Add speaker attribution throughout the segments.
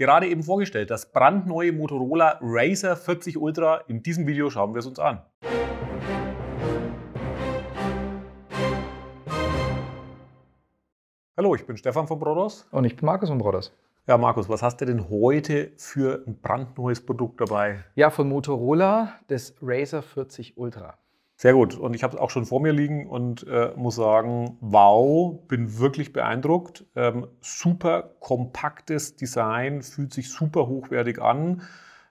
Speaker 1: gerade eben vorgestellt, das brandneue Motorola Razer 40 Ultra. In diesem Video schauen wir es uns an. Hallo, ich bin Stefan von Brodos. Und ich bin Markus von Brodos. Ja, Markus, was hast du denn heute für ein brandneues Produkt dabei? Ja, von Motorola, das Razer 40 Ultra. Sehr gut. Und ich habe es auch schon vor mir liegen und äh, muss sagen, wow, bin wirklich beeindruckt. Ähm, super kompaktes Design, fühlt sich super hochwertig an.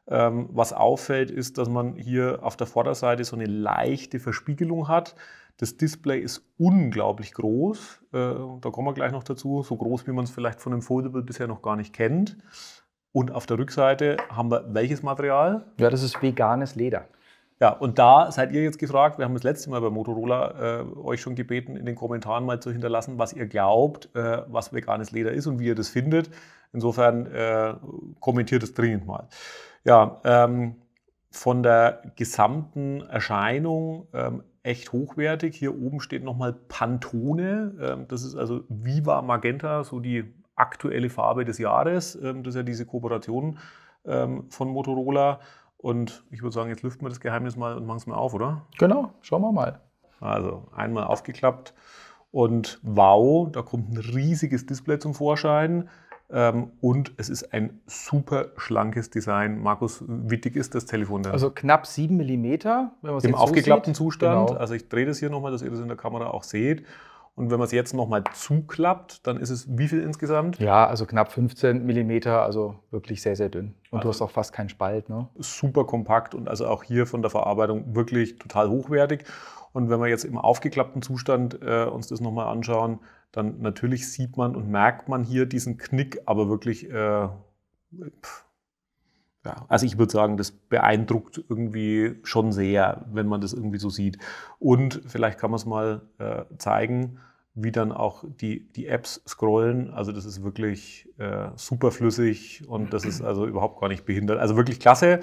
Speaker 1: Ähm, was auffällt, ist, dass man hier auf der Vorderseite so eine leichte Verspiegelung hat. Das Display ist unglaublich groß. Äh, da kommen wir gleich noch dazu. So groß, wie man es vielleicht von einem Foldable bisher noch gar nicht kennt. Und auf der Rückseite haben wir welches Material? Ja, das ist veganes Leder. Ja, und da seid ihr jetzt gefragt, wir haben das letzte Mal bei Motorola äh, euch schon gebeten, in den Kommentaren mal zu hinterlassen, was ihr glaubt, äh, was veganes Leder ist und wie ihr das findet. Insofern äh, kommentiert es dringend mal. Ja, ähm, von der gesamten Erscheinung ähm, echt hochwertig. Hier oben steht nochmal Pantone. Ähm, das ist also Viva Magenta, so die aktuelle Farbe des Jahres. Ähm, das ist ja diese Kooperation ähm, von Motorola. Und ich würde sagen, jetzt lüften wir das Geheimnis mal und machen es mal auf, oder? Genau, schauen wir mal. Also einmal aufgeklappt und wow, da kommt ein riesiges Display zum Vorschein. Ähm, und es ist ein super schlankes Design. Markus, wie dick ist das Telefon denn? Also
Speaker 2: knapp 7 mm, wenn
Speaker 1: man es Im aufgeklappten so Zustand. Genau. Also ich drehe das hier nochmal, dass ihr das in der Kamera auch seht. Und wenn man es jetzt nochmal zuklappt, dann ist es wie viel insgesamt? Ja, also knapp 15 Millimeter, also wirklich sehr, sehr dünn. Und also du hast auch fast keinen Spalt. Ne? Super kompakt und also auch hier von der Verarbeitung wirklich total hochwertig. Und wenn wir jetzt im aufgeklappten Zustand äh, uns das nochmal anschauen, dann natürlich sieht man und merkt man hier diesen Knick, aber wirklich, äh, ja, also ich würde sagen, das beeindruckt irgendwie schon sehr, wenn man das irgendwie so sieht. Und vielleicht kann man es mal äh, zeigen wie dann auch die, die Apps scrollen. Also das ist wirklich äh, super flüssig und das ist also überhaupt gar nicht behindert. Also wirklich klasse.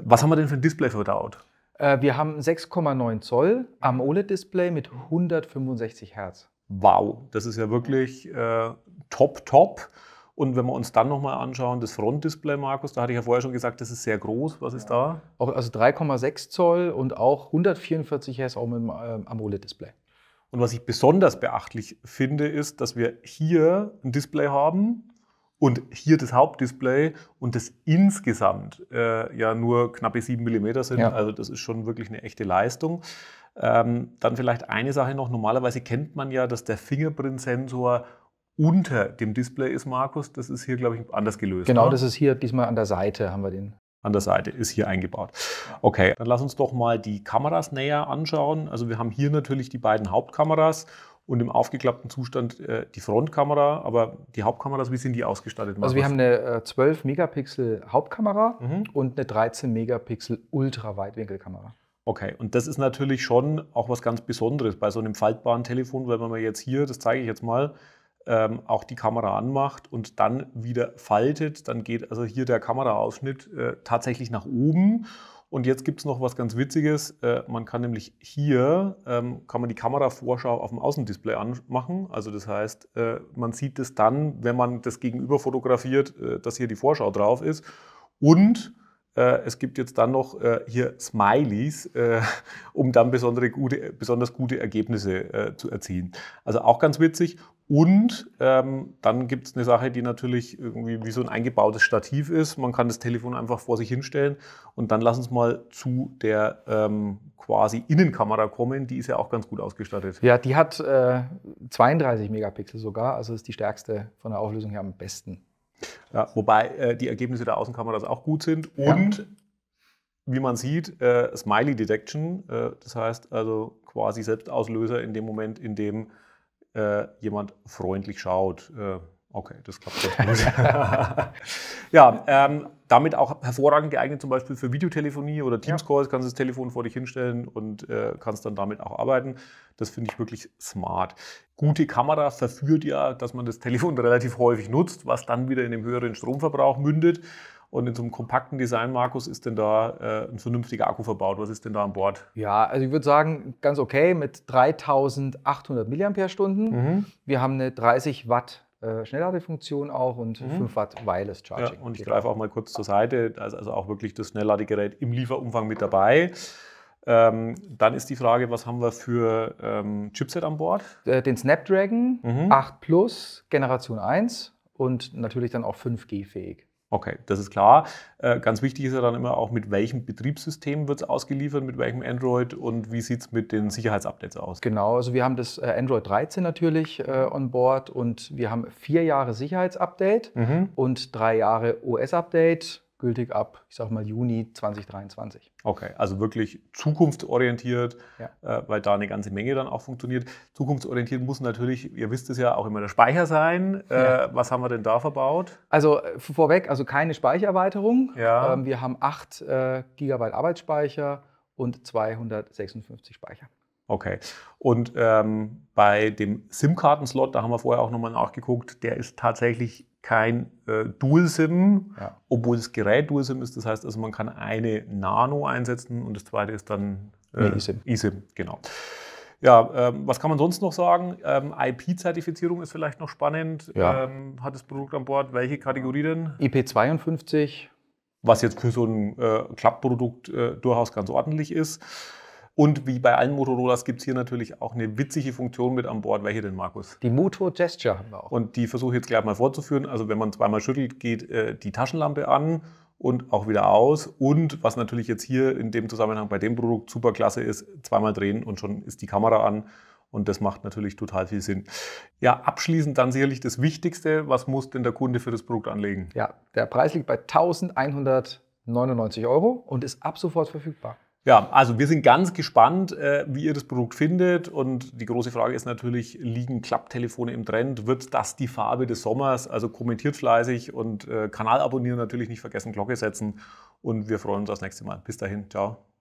Speaker 1: Was haben wir denn für ein Display verdaut? Äh,
Speaker 2: wir haben 6,9 Zoll am OLED-Display mit 165 Hertz.
Speaker 1: Wow, das ist ja wirklich äh, top, top. Und wenn wir uns dann nochmal anschauen, das Frontdisplay, Markus, da hatte ich ja vorher schon gesagt, das ist sehr groß. Was ist da? also 3,6 Zoll und auch 144 Hertz auch mit dem äh, AMOLED-Display. Und was ich besonders beachtlich finde, ist, dass wir hier ein Display haben und hier das Hauptdisplay und das insgesamt äh, ja nur knappe 7 mm sind. Ja. Also das ist schon wirklich eine echte Leistung. Ähm, dann vielleicht eine Sache noch. Normalerweise kennt man ja, dass der Fingerprint-Sensor unter dem Display ist, Markus. Das ist hier, glaube ich, anders gelöst. Genau, oder? das ist hier diesmal an der Seite haben wir den an der Seite ist hier eingebaut. Okay, dann lass uns doch mal die Kameras näher anschauen. Also wir haben hier natürlich die beiden Hauptkameras und im aufgeklappten Zustand äh, die Frontkamera, aber die Hauptkameras, wie sind die ausgestattet? Markus? Also wir haben eine äh, 12 Megapixel Hauptkamera mhm. und eine 13 Megapixel Ultraweitwinkelkamera. Okay, und das ist natürlich schon auch was ganz Besonderes bei so einem faltbaren Telefon, weil wenn man jetzt hier, das zeige ich jetzt mal, ähm, auch die Kamera anmacht und dann wieder faltet, dann geht also hier der Kameraausschnitt äh, tatsächlich nach oben. Und jetzt gibt es noch was ganz Witziges. Äh, man kann nämlich hier ähm, kann man die Kameravorschau auf dem Außendisplay anmachen. Also das heißt, äh, man sieht es dann, wenn man das Gegenüber fotografiert, äh, dass hier die Vorschau drauf ist. Und äh, es gibt jetzt dann noch äh, hier Smileys, äh, um dann besondere gute, besonders gute Ergebnisse zu erzielen. Also auch ganz witzig. Und ähm, dann gibt es eine Sache, die natürlich irgendwie wie so ein eingebautes Stativ ist. Man kann das Telefon einfach vor sich hinstellen und dann lass uns mal zu der ähm, quasi Innenkamera kommen. Die ist ja auch ganz gut ausgestattet.
Speaker 2: Ja, die hat äh, 32 Megapixel sogar, also
Speaker 1: ist die stärkste von der Auflösung her am besten. Ja, wobei äh, die Ergebnisse der Außenkameras auch gut sind und ja. wie man sieht, äh, Smiley Detection, äh, das heißt also quasi Selbstauslöser in dem Moment, in dem äh, jemand freundlich schaut. Äh, Okay, das klappt sehr gut. ja, ähm, damit auch hervorragend geeignet zum Beispiel für Videotelefonie oder Teams-Calls, kannst du das Telefon vor dich hinstellen und äh, kannst dann damit auch arbeiten. Das finde ich wirklich smart. Gute Kamera verführt ja, dass man das Telefon relativ häufig nutzt, was dann wieder in dem höheren Stromverbrauch mündet. Und in so einem kompakten Design, Markus, ist denn da äh, ein vernünftiger Akku verbaut? Was ist denn da an Bord? Ja, also ich würde sagen, ganz okay mit 3800 mAh. Mhm.
Speaker 2: Wir haben eine 30 Watt äh, Schnellladefunktion auch und mhm. 5 Watt Wireless Charging. Ja, und ich greife
Speaker 1: auch mal kurz zur Seite, also, also auch wirklich das Schnellladegerät im Lieferumfang mit dabei. Ähm, dann ist die Frage, was haben wir für ähm, Chipset an Bord? Äh, den Snapdragon
Speaker 2: mhm. 8 Plus Generation 1 und natürlich dann auch 5G fähig.
Speaker 1: Okay, das ist klar. Äh, ganz wichtig ist ja dann immer auch, mit welchem Betriebssystem wird es ausgeliefert, mit welchem Android und wie sieht es mit den Sicherheitsupdates aus? Genau, also wir haben das äh, Android 13 natürlich
Speaker 2: äh, on board und wir haben vier Jahre Sicherheitsupdate mhm. und drei Jahre OS-Update gültig ab, ich sage mal Juni 2023.
Speaker 1: Okay, also wirklich zukunftsorientiert, ja. äh, weil da eine ganze Menge dann auch funktioniert. Zukunftsorientiert muss natürlich, ihr wisst es ja, auch immer der Speicher sein. Äh, ja. Was haben wir denn da verbaut? Also äh, vorweg, also
Speaker 2: keine Speichererweiterung. Ja. Ähm, wir haben 8 äh, GB Arbeitsspeicher und
Speaker 1: 256 Speicher. Okay. Und ähm, bei dem SIM-Karten-Slot, da haben wir vorher auch nochmal nachgeguckt, der ist tatsächlich kein äh, Dual-SIM, ja. obwohl das Gerät Dual-SIM ist. Das heißt also, man kann eine Nano einsetzen und das zweite ist dann äh, nee, eSIM. genau. Ja, ähm, was kann man sonst noch sagen? Ähm, IP-Zertifizierung ist vielleicht noch spannend. Ja. Ähm, hat das Produkt an Bord? Welche Kategorie denn? IP52. Was jetzt für so ein äh, Klappprodukt äh, durchaus ganz ordentlich ist. Und wie bei allen Motorolas gibt es hier natürlich auch eine witzige Funktion mit an Bord. Welche denn, Markus? Die Moto Gesture haben wir auch. Und die versuche ich jetzt gleich mal vorzuführen. Also wenn man zweimal schüttelt, geht äh, die Taschenlampe an und auch wieder aus. Und was natürlich jetzt hier in dem Zusammenhang bei dem Produkt super klasse ist, zweimal drehen und schon ist die Kamera an. Und das macht natürlich total viel Sinn. Ja, abschließend dann sicherlich das Wichtigste, was muss denn der Kunde für das Produkt anlegen? Ja, der Preis
Speaker 2: liegt bei 1199 Euro und ist ab sofort verfügbar.
Speaker 1: Ja, also wir sind ganz gespannt, äh, wie ihr das Produkt findet. Und die große Frage ist natürlich, liegen Klapptelefone im Trend? Wird das die Farbe des Sommers? Also kommentiert fleißig und äh, Kanal abonnieren natürlich nicht vergessen, Glocke setzen. Und wir freuen uns aufs nächste Mal. Bis dahin, ciao.